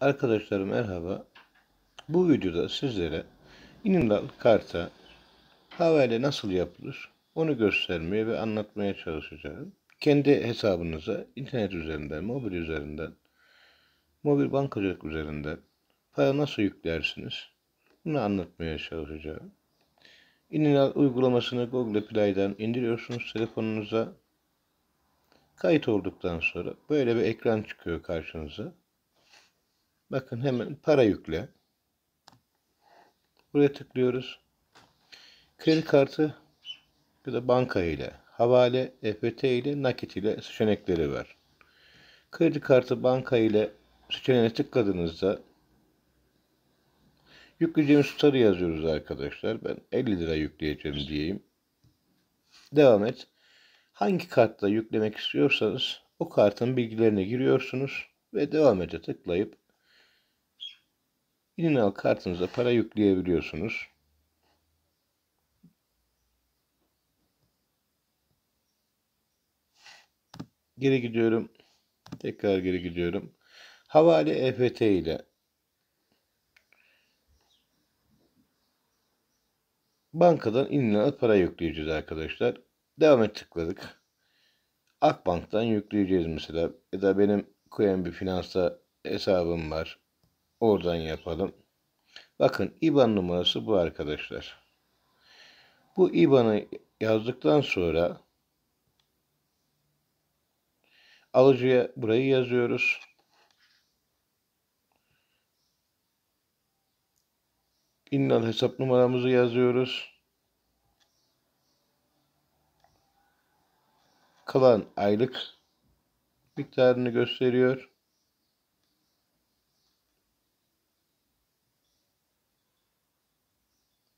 Arkadaşlarım merhaba. Bu videoda sizlere inimdalık karta havale nasıl yapılır onu göstermeye ve anlatmaya çalışacağım. Kendi hesabınıza internet üzerinden, mobil üzerinden, mobil bankacılık üzerinden para nasıl yüklersiniz bunu anlatmaya çalışacağım. İninal uygulamasını Google Play'den indiriyorsunuz telefonunuza. Kayıt olduktan sonra böyle bir ekran çıkıyor karşınıza. Bakın hemen para yükle. Buraya tıklıyoruz. Kredi kartı ya da banka ile, havale, EFT ile, nakit ile seçenekleri var. Kredi kartı banka ile seçeneğine tıkladığınızda yükleyeceğimiz tutarı yazıyoruz arkadaşlar. Ben 50 lira yükleyeceğim diyeyim. Devam et. Hangi kartla yüklemek istiyorsanız o kartın bilgilerine giriyorsunuz ve devam ete tıklayıp İninal kartınıza para yükleyebiliyorsunuz. Geri gidiyorum. Tekrar geri gidiyorum. Havale EFT ile bankadan inline para yükleyeceğiz arkadaşlar. Devam et tıkladık. Akbank'tan yükleyeceğiz mesela. Ya da benim Coinbee Finans'ta hesabım var. Oradan yapalım. Bakın IBAN numarası bu arkadaşlar. Bu IBAN'ı yazdıktan sonra alıcıya burayı yazıyoruz. İnnal hesap numaramızı yazıyoruz. Kalan aylık miktarını gösteriyor.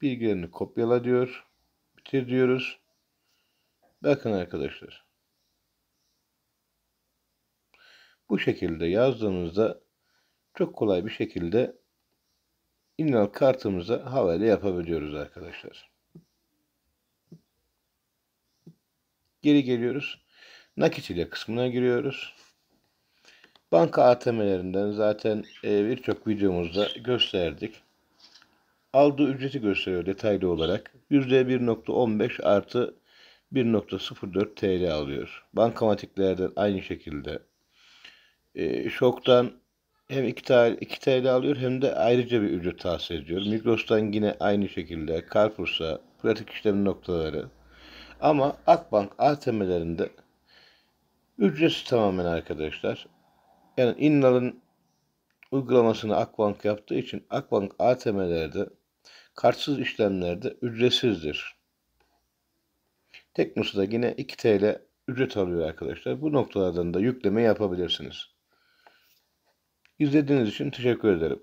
Bilgilerini kopyala diyor. Bitir diyoruz. Bakın arkadaşlar. Bu şekilde yazdığımızda çok kolay bir şekilde inal kartımıza havale yapabiliyoruz arkadaşlar. Geri geliyoruz. Nakit ile kısmına giriyoruz. Banka ATM'lerinden zaten e, birçok videomuzda gösterdik aldığı ücreti gösteriyor detaylı olarak. %1.15 artı 1.04 TL alıyor. Bankamatiklerden aynı şekilde. E, şoktan hem 2 TL, 2 TL alıyor hem de ayrıca bir ücret tahsil ediyor. Migros'tan yine aynı şekilde. Carrefour'sa pratik işlem noktaları. Ama Akbank ATM'lerinde ücretsiz tamamen arkadaşlar. Yani İnnal'ın uygulamasını Akbank yaptığı için Akbank ATM'lerde Kartsız işlemlerde ücretsizdir. Teknosu yine 2 TL ücret alıyor arkadaşlar. Bu noktalardan da yükleme yapabilirsiniz. İzlediğiniz için teşekkür ederim.